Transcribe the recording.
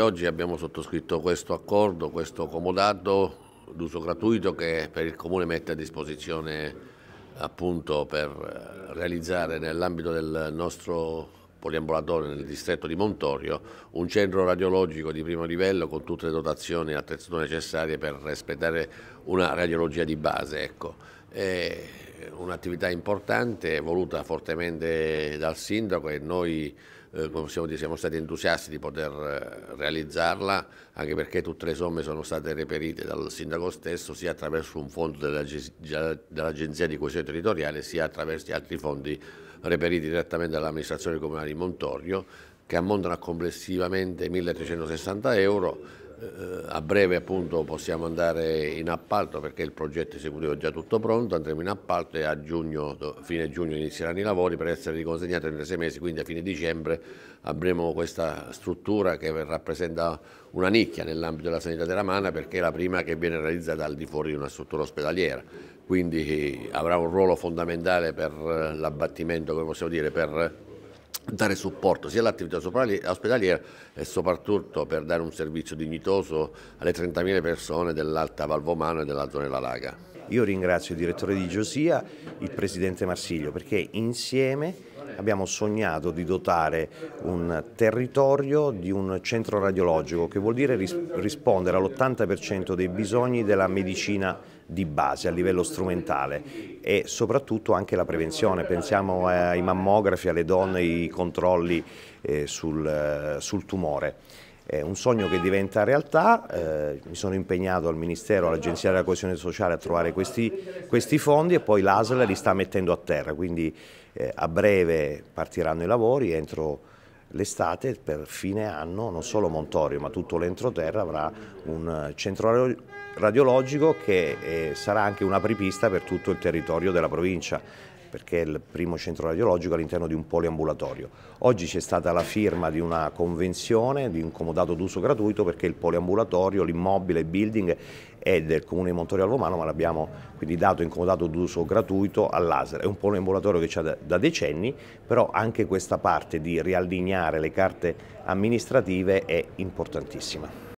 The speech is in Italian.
Oggi abbiamo sottoscritto questo accordo, questo comodato d'uso gratuito che per il Comune mette a disposizione appunto per realizzare nell'ambito del nostro poliambulatorio nel distretto di Montorio un centro radiologico di primo livello con tutte le dotazioni e attrezzature necessarie per rispettare una radiologia di base. Ecco. È un'attività importante voluta fortemente dal sindaco e noi eh, dire, siamo stati entusiasti di poter eh, realizzarla, anche perché tutte le somme sono state reperite dal sindaco stesso, sia attraverso un fondo dell'Agenzia di coesione territoriale, sia attraverso altri fondi reperiti direttamente dall'amministrazione comunale di Montorio, che ammontano a complessivamente 1.360 euro eh, a breve appunto possiamo andare in appalto perché il progetto esecutivo è già tutto pronto, andremo in appalto e a giugno, fine giugno inizieranno i lavori per essere riconsegnati entro sei mesi, quindi a fine dicembre avremo questa struttura che rappresenta una nicchia nell'ambito della sanità teramana perché è la prima che viene realizzata al di fuori di una struttura ospedaliera, quindi eh, avrà un ruolo fondamentale per eh, l'abbattimento, come possiamo dire, per dare supporto sia all'attività ospedaliera e soprattutto per dare un servizio dignitoso alle 30.000 persone dell'Alta Valvomano e della zona della Laga. Io ringrazio il direttore di Giosia, il presidente Marsiglio perché insieme abbiamo sognato di dotare un territorio di un centro radiologico che vuol dire ris rispondere all'80% dei bisogni della medicina di base a livello strumentale e soprattutto anche la prevenzione, pensiamo ai mammografi, alle donne, ai controlli eh, sul, eh, sul tumore. È un sogno che diventa realtà, eh, mi sono impegnato al Ministero, all'Agenzia della Coesione Sociale a trovare questi, questi fondi e poi l'ASL li sta mettendo a terra, quindi eh, a breve partiranno i lavori, entro l'estate per fine anno non solo Montorio ma tutto l'entroterra avrà un centro radiologico che eh, sarà anche una pripista per tutto il territorio della provincia perché è il primo centro radiologico all'interno di un poliambulatorio. Oggi c'è stata la firma di una convenzione, di un comodato d'uso gratuito perché il poliambulatorio, l'immobile, il building è del comune di Montorio Alvomano ma l'abbiamo quindi dato in comodato d'uso gratuito al laser. È un poliambulatorio che c'è da decenni, però anche questa parte di riallineare le carte amministrative è importantissima.